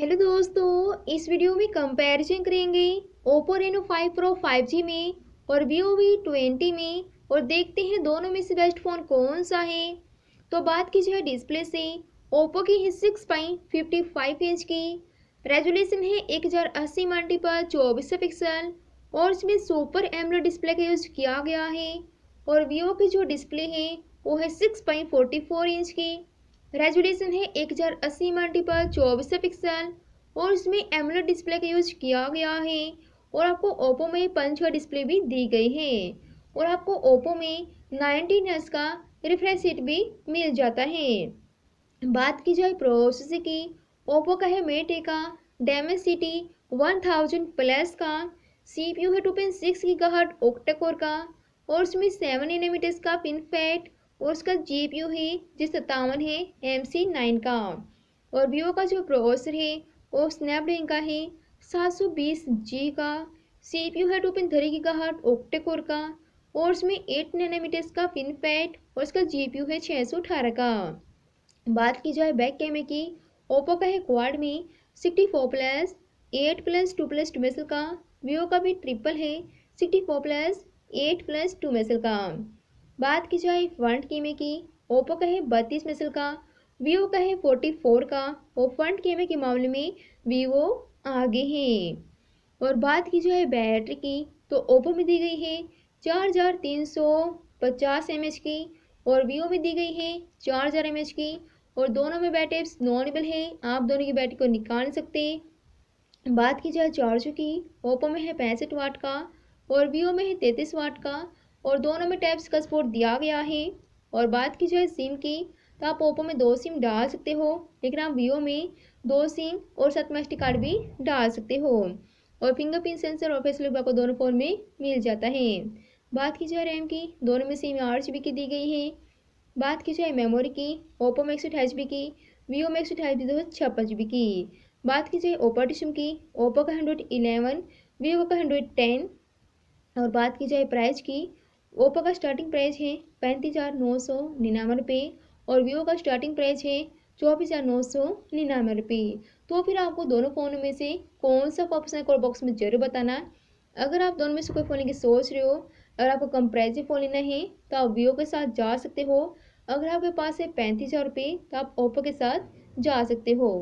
hello दोस्तों इस video में कंपैरिजन करेंगे ओप्पो रेनो 5 प्रो 5G में और वीओ वी ट्वेंटी में और देखते हैं दोनों में से बेस्ट फ़ोन कौन सा है तो बात की जाए डिस्प्ले से ओप्पो की है six point fifty five inch की रेजोल्यूशन है एक हज़ार अस्सी मल्टी पर चौबीस पिक्सल और इसमें सुपर एमरो डिस्प्ले का यूज किया गया है और वीओ की जो डिस्प्ले है वो है six point forty four inch की रेजुलेशन है एक हजार अस्सी मल्टीपल चौबीस पिक्सल और इसमें एमुलेट डिस्प्ले का यूज किया गया है और आपको ओप्पो में पंच का डिस्प्ले भी दी गई है और आपको ओप्पो में नाइनटीन एस का रिफ्रेश रेट भी मिल जाता है बात की जाए प्रोसेसर की ओप्पो का है मेटे का सिटी वन थाउजेंड प्लस का सीपीयू है टू पॉइंट सिक्स की गहट ओक्टाकोर का और उसमें सेवन एनएमीटर्स का पिन फैट और उसका जी पी यू है जो सत्तावन है एम सी नाइन का और वीवो का जो प्रोसेसर है वो स्नैपड्रैगन का है सात सौ बीस जी का सी पी यू है two point three giga hertz octacore का और उसमें एट नैनोमीटर्स का पिन पैड और उसका जी पी यू है छः सौ अठारह का बात की जाए बैक कैमरे की ओप्पो का है क्वाड में sixty four plus eight plus two plus two मेसल का वीवो का भी ट्रिपल है sixty four plus eight plus two मेसल का बात की जाए फ्रंट कीमे की ओप्पो का है बत्तीस मिसल का वीवो का है फोर्टी फोर का और फ्रंट कीमे के मामले में वीवो आगे हैं और बात की जाए बैटरी की तो ओप्पो में दी गई है चार हजार तीन सौ पचास एम एच की और वीवो में दी गई है चार हजार एम एच की और दोनों में बैटरी नॉर्मल है आप दोनों की बैटरी को निकाल सकते बात की जाए चार्जर की ओप्पो में है पैंसठ वाट का और वीवो में है तैंतीस वाट का और दोनों में टैप्स का सपोर्ट दिया गया है और बात की जाए सिम की तो आप ओप्पो में दो सिम डाल सकते हो लेकिन आप वीवो में दो सिम और साथ कार्ड भी डाल सकते हो और फिंगरप्रिंट सेंसर और फेस आपको दोनों फ़ोन में मिल जाता है बात की जाए रैम की दोनों में सिम आठ जी की दी गई है बात की जाए मेमोरी की ओप्पो में एक सौ की वीवो में एक सौ अठाईस दो सौ छप्पन जी की बात की जाए ओप्पो की ओप्पो का हंड्रेड इलेवन वीवो का हंड्रेड टेन और बात की जाए प्राइस की ओप्पो का स्टार्टिंग प्राइस है पैंतीस हज़ार नौ सौ निन्यानवे रुपये और वीवो का स्टार्टिंग प्राइस है चौबीस हज़ार नौ सौ निन्यानवे रुपये तो फिर आपको दोनों फ़ोनों में से कौन सा ऑप्शन कॉल बॉक्स में ज़रूर बताना अगर आप दोनों में से कोई फ़ोन की सोच रहे हो अगर आपको कम प्राइस में फ़ोन लेना है तो आप वीवो के साथ जा सकते हो अगर आपके पास है पैंतीस हज़ार रुपये तो आप ओप्पो के साथ जा सकते हो